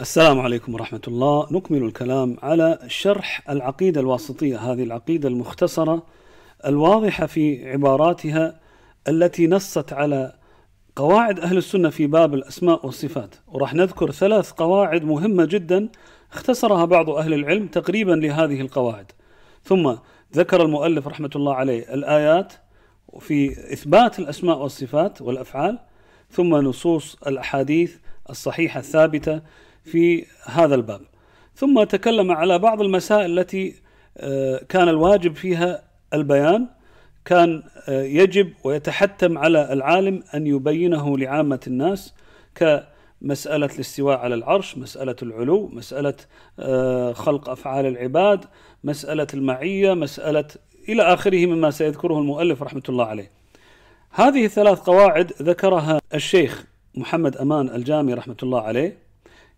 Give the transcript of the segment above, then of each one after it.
السلام عليكم ورحمة الله نكمل الكلام على شرح العقيدة الواسطية هذه العقيدة المختصرة الواضحة في عباراتها التي نصت على قواعد أهل السنة في باب الأسماء والصفات وراح نذكر ثلاث قواعد مهمة جدا اختصرها بعض أهل العلم تقريبا لهذه القواعد ثم ذكر المؤلف رحمة الله عليه الآيات في إثبات الأسماء والصفات والأفعال ثم نصوص الأحاديث الصحيحة الثابتة في هذا الباب ثم تكلم على بعض المسائل التي آه، كان الواجب فيها البيان كان آه، يجب ويتحتم على العالم أن يبينه لعامة الناس كمسألة الاستواء على العرش مسألة العلو مسألة آه، خلق أفعال العباد مسألة المعية مسألة إلى آخره مما سيذكره المؤلف رحمة الله عليه هذه الثلاث قواعد ذكرها الشيخ محمد أمان الجامي رحمة الله عليه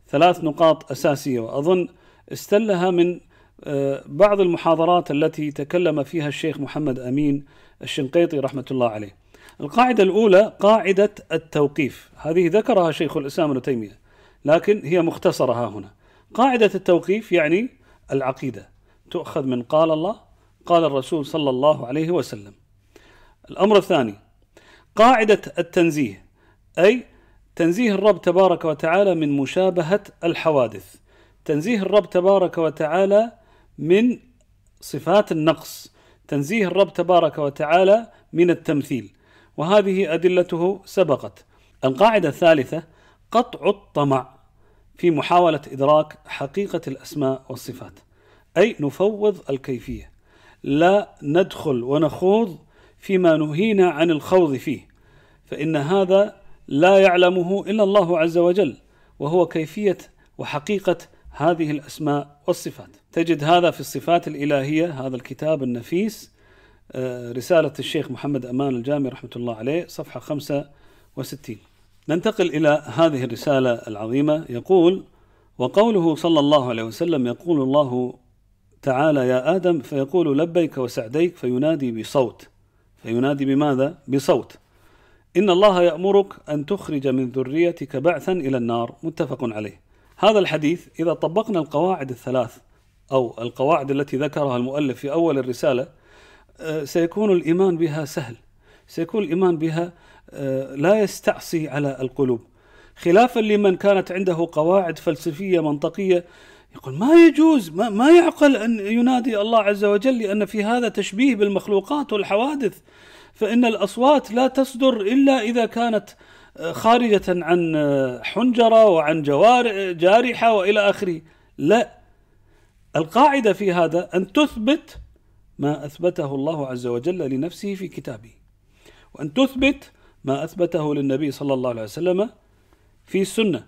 ثلاث نقاط اساسيه واظن استلها من آه، بعض المحاضرات التي تكلم فيها الشيخ محمد امين الشنقيطي رحمه الله عليه. القاعده الاولى قاعده التوقيف، هذه ذكرها شيخ الاسلام ابن تيميه، لكن هي مختصره ها هنا. قاعده التوقيف يعني العقيده تؤخذ من قال الله قال الرسول صلى الله عليه وسلم. الامر الثاني قاعده التنزيه اي تنزيه الرب تبارك وتعالى من مشابهة الحوادث تنزيه الرب تبارك وتعالى من صفات النقص تنزيه الرب تبارك وتعالى من التمثيل وهذه أدلته سبقت القاعدة الثالثة قطع الطمع في محاولة إدراك حقيقة الأسماء والصفات أي نفوض الكيفية لا ندخل ونخوض فيما نهينا عن الخوض فيه فإن هذا لا يعلمه الا الله عز وجل وهو كيفيه وحقيقه هذه الاسماء والصفات تجد هذا في الصفات الالهيه هذا الكتاب النفيس آه، رساله الشيخ محمد امان الجامي رحمه الله عليه صفحه 65 ننتقل الى هذه الرساله العظيمه يقول وقوله صلى الله عليه وسلم يقول الله تعالى يا ادم فيقول لبيك وسعديك فينادي بصوت فينادي بماذا؟ بصوت إن الله يأمرك أن تخرج من ذريتك بعثا إلى النار متفق عليه هذا الحديث إذا طبقنا القواعد الثلاث أو القواعد التي ذكرها المؤلف في أول الرسالة آه، سيكون الإيمان بها سهل سيكون الإيمان بها آه، لا يستعصي على القلوب خلافا لمن كانت عنده قواعد فلسفية منطقية يقول ما يجوز ما, ما يعقل أن ينادي الله عز وجل لأن في هذا تشبيه بالمخلوقات والحوادث فإن الأصوات لا تصدر إلا إذا كانت آه، خارجة عن آه، حنجرة وعن جوار جارحة وإلى آخره لا القاعدة في هذا أن تثبت ما أثبته الله عز وجل لنفسه في كتابه وأن تثبت ما أثبته للنبي صلى الله عليه وسلم في السنة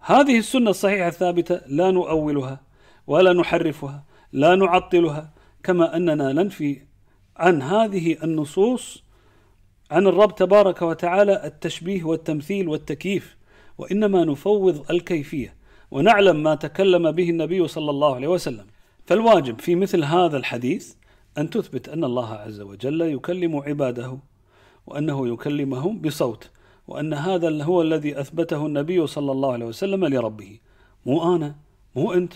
هذه السنة الصحيحة الثابتة لا نؤولها ولا نحرفها لا نعطلها كما أننا ننفي عن هذه النصوص عن الرب تبارك وتعالى التشبيه والتمثيل والتكييف وانما نفوض الكيفيه ونعلم ما تكلم به النبي صلى الله عليه وسلم فالواجب في مثل هذا الحديث ان تثبت ان الله عز وجل يكلم عباده وانه يكلمهم بصوت وان هذا هو الذي اثبته النبي صلى الله عليه وسلم لربه مو انا مو انت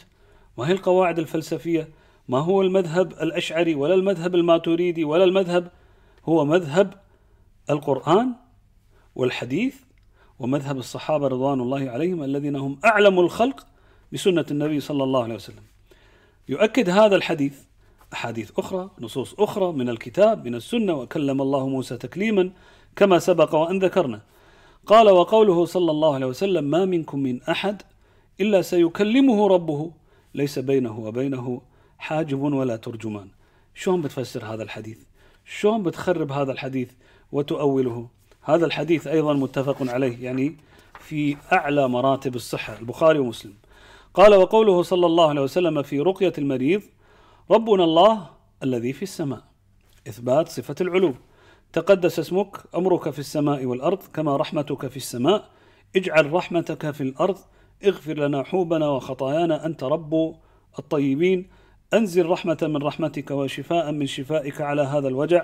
ما هي القواعد الفلسفيه ما هو المذهب الأشعري ولا المذهب الماتوريدي ولا المذهب هو مذهب القرآن والحديث ومذهب الصحابة رضوان الله عليهم الذين هم أعلم الخلق بسنة النبي صلى الله عليه وسلم يؤكد هذا الحديث أحاديث أخرى نصوص أخرى من الكتاب من السنة وكلم الله موسى تكليما كما سبق وأن ذكرنا قال وقوله صلى الله عليه وسلم ما منكم من أحد إلا سيكلمه ربه ليس بينه وبينه حاجب ولا ترجمان شلون بتفسر هذا الحديث شلون بتخرب هذا الحديث وتؤوله هذا الحديث أيضا متفق عليه يعني في أعلى مراتب الصحة البخاري ومسلم قال وقوله صلى الله عليه وسلم في رقية المريض ربنا الله الذي في السماء إثبات صفة العلو تقدس اسمك أمرك في السماء والأرض كما رحمتك في السماء اجعل رحمتك في الأرض اغفر لنا حوبنا وخطايانا أنت رب الطيبين أنزل رحمة من رحمتك وشفاء من شفائك على هذا الوجع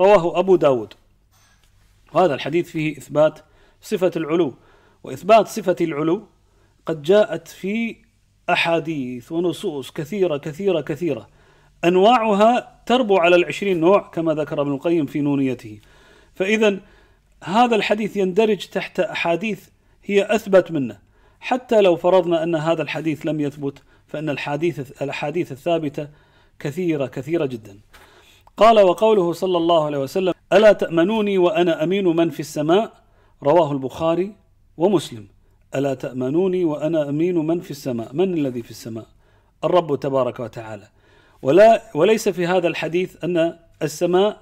رواه أبو داود وهذا الحديث فيه إثبات صفة العلو وإثبات صفة العلو قد جاءت في أحاديث ونصوص كثيرة كثيرة كثيرة أنواعها تربو على العشرين نوع كما ذكر ابن القيم في نونيته فإذا هذا الحديث يندرج تحت أحاديث هي أثبت منه حتى لو فرضنا أن هذا الحديث لم يثبت فإن الحديث الأحاديث الثابتة كثيرة كثيرة جدا قال وقوله صلى الله عليه وسلم ألا تأمنوني وأنا أمين من في السماء رواه البخاري ومسلم ألا تأمنوني وأنا أمين من في السماء من الذي في السماء الرب تبارك وتعالى ولا وليس في هذا الحديث أن السماء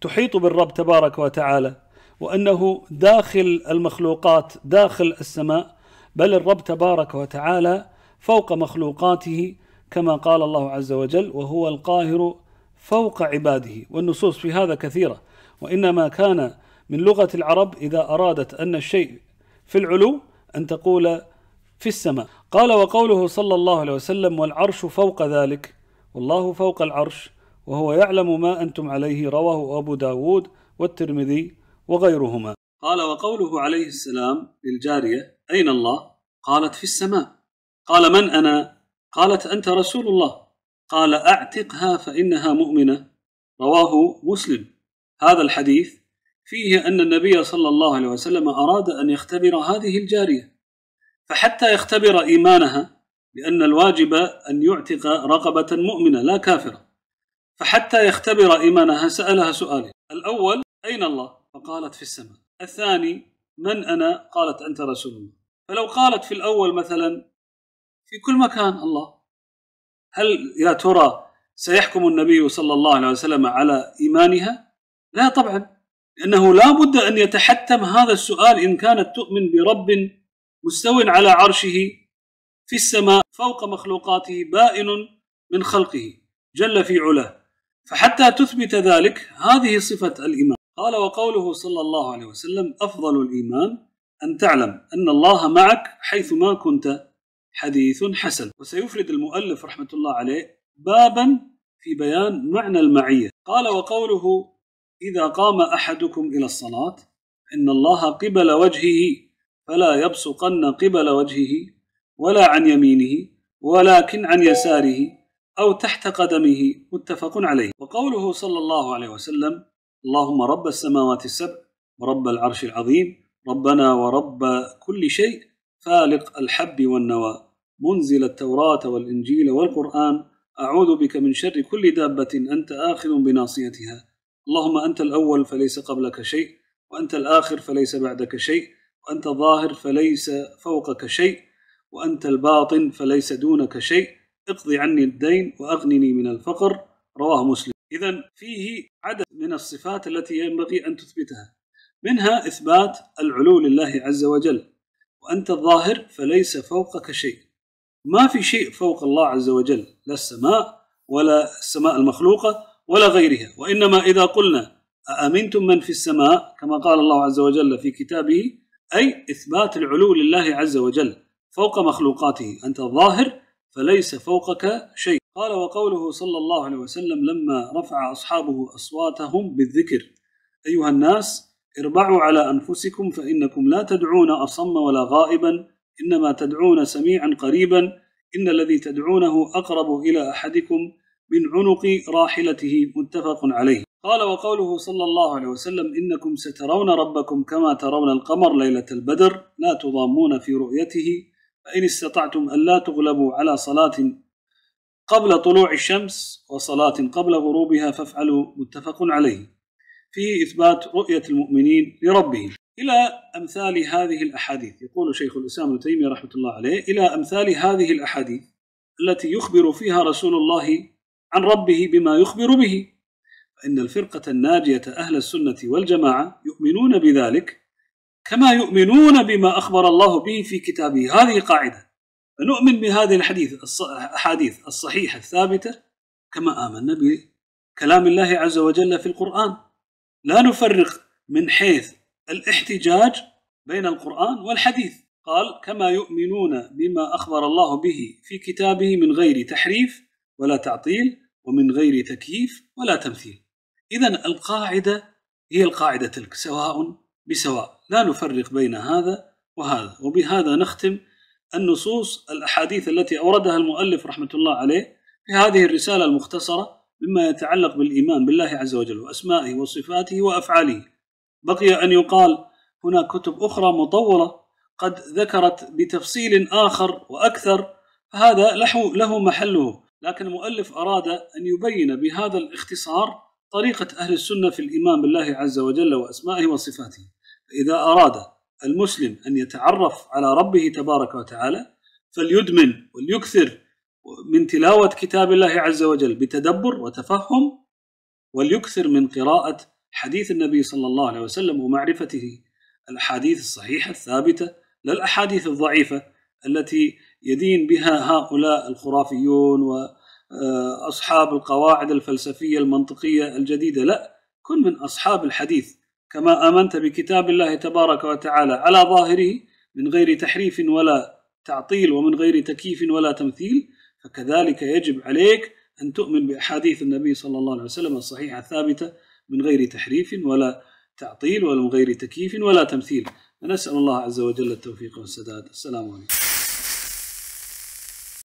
تحيط بالرب تبارك وتعالى وأنه داخل المخلوقات داخل السماء بل الرب تبارك وتعالى فوق مخلوقاته كما قال الله عز وجل وهو القاهر فوق عباده والنصوص في هذا كثيره وانما كان من لغه العرب اذا ارادت ان الشيء في العلو ان تقول في السماء قال وقوله صلى الله عليه وسلم والعرش فوق ذلك والله فوق العرش وهو يعلم ما أنتم عليه رواه أبو داود والترمذي وغيرهما قال وقوله عليه السلام للجارية أين الله؟ قالت في السماء قال من انا قالت انت رسول الله قال اعتقها فانها مؤمنه رواه مسلم هذا الحديث فيه ان النبي صلى الله عليه وسلم اراد ان يختبر هذه الجاريه فحتى يختبر ايمانها لان الواجب ان يعتق رقبه مؤمنه لا كافره فحتى يختبر ايمانها سالها سؤالين الاول اين الله فقالت في السماء الثاني من انا قالت انت رسول الله فلو قالت في الاول مثلا في كل مكان الله هل يا ترى سيحكم النبي صلى الله عليه وسلم على إيمانها؟ لا طبعا لأنه لا بد أن يتحتم هذا السؤال إن كانت تؤمن برب مستو على عرشه في السماء فوق مخلوقاته بائن من خلقه جل في علاه فحتى تثبت ذلك هذه صفة الإيمان قال وقوله صلى الله عليه وسلم أفضل الإيمان أن تعلم أن الله معك حيثما كنت حديث حسن وسيفرد المؤلف رحمة الله عليه بابا في بيان معنى المعية قال وقوله إذا قام أحدكم إلى الصلاة إن الله قبل وجهه فلا يبصقن قبل وجهه ولا عن يمينه ولكن عن يساره أو تحت قدمه متفق عليه وقوله صلى الله عليه وسلم اللهم رب السماوات السبع ورب العرش العظيم ربنا ورب كل شيء فالق الحب والنوى منزل التوراة والإنجيل والقرآن أعوذ بك من شر كل دابة أنت آخذ بناصيتها اللهم أنت الأول فليس قبلك شيء وأنت الآخر فليس بعدك شيء وأنت الظاهر فليس فوقك شيء وأنت الباطن فليس دونك شيء اقضي عني الدين وأغنني من الفقر رواه مسلم إذا فيه عدد من الصفات التي ينبغي أن تثبتها منها إثبات العلو لله عز وجل وأنت الظاهر فليس فوقك شيء ما في شيء فوق الله عز وجل لا السماء ولا السماء المخلوقة ولا غيرها وإنما إذا قلنا أأمنتم من في السماء كما قال الله عز وجل في كتابه أي إثبات العلو لله عز وجل فوق مخلوقاته أنت ظاهر فليس فوقك شيء قال وقوله صلى الله عليه وسلم لما رفع أصحابه أصواتهم بالذكر أيها الناس اربعوا على أنفسكم فإنكم لا تدعون أصم ولا غائبا إنما تدعون سميعا قريبا إن الذي تدعونه أقرب إلى أحدكم من عنق راحلته متفق عليه قال وقوله صلى الله عليه وسلم إنكم سترون ربكم كما ترون القمر ليلة البدر لا تضامون في رؤيته فإن استطعتم ألا تغلبوا على صلاة قبل طلوع الشمس وصلاة قبل غروبها فافعلوا متفق عليه فيه إثبات رؤية المؤمنين لربهم إلى أمثال هذه الأحاديث يقول شيخ الإسلام ابن تيمية رحمة الله عليه إلى أمثال هذه الأحاديث التي يخبر فيها رسول الله عن ربه بما يخبر به فإن الفرقة الناجية أهل السنة والجماعة يؤمنون بذلك كما يؤمنون بما أخبر الله به في كتابه هذه قاعدة فنؤمن بهذه الحديث الأحاديث الصحيحة الثابتة كما آمنا بكلام الله عز وجل في القرآن لا نفرق من حيث الاحتجاج بين القرآن والحديث قال كما يؤمنون بما أخبر الله به في كتابه من غير تحريف ولا تعطيل ومن غير تكييف ولا تمثيل إذا القاعدة هي القاعدة تلك سواء بسواء لا نفرق بين هذا وهذا وبهذا نختم النصوص الأحاديث التي أوردها المؤلف رحمة الله عليه في هذه الرسالة المختصرة مما يتعلق بالإيمان بالله عز وجل وأسمائه وصفاته وأفعاله بقي أن يقال هناك كتب أخرى مطولة قد ذكرت بتفصيل آخر وأكثر فهذا له محله لكن المؤلف أراد أن يبين بهذا الاختصار طريقة أهل السنة في الإيمان بالله عز وجل وأسمائه وصفاته فإذا أراد المسلم أن يتعرف على ربه تبارك وتعالى فليدمن وليكثر من تلاوة كتاب الله عز وجل بتدبر وتفهم وليكثر من قراءة حديث النبي صلى الله عليه وسلم ومعرفته الأحاديث الصحيحة الثابتة لا الأحاديث الضعيفة التي يدين بها هؤلاء الخرافيون وأصحاب آه، القواعد الفلسفية المنطقية الجديدة لا كن من أصحاب الحديث كما آمنت بكتاب الله تبارك وتعالى على ظاهره من غير تحريف ولا تعطيل ومن غير تكييف ولا تمثيل فكذلك يجب عليك أن تؤمن بأحاديث النبي صلى الله عليه وسلم الصحيحة الثابتة من غير تحريف ولا تعطيل ولا من غير تكييف ولا تمثيل نسأل الله عز وجل التوفيق والسداد السلام عليكم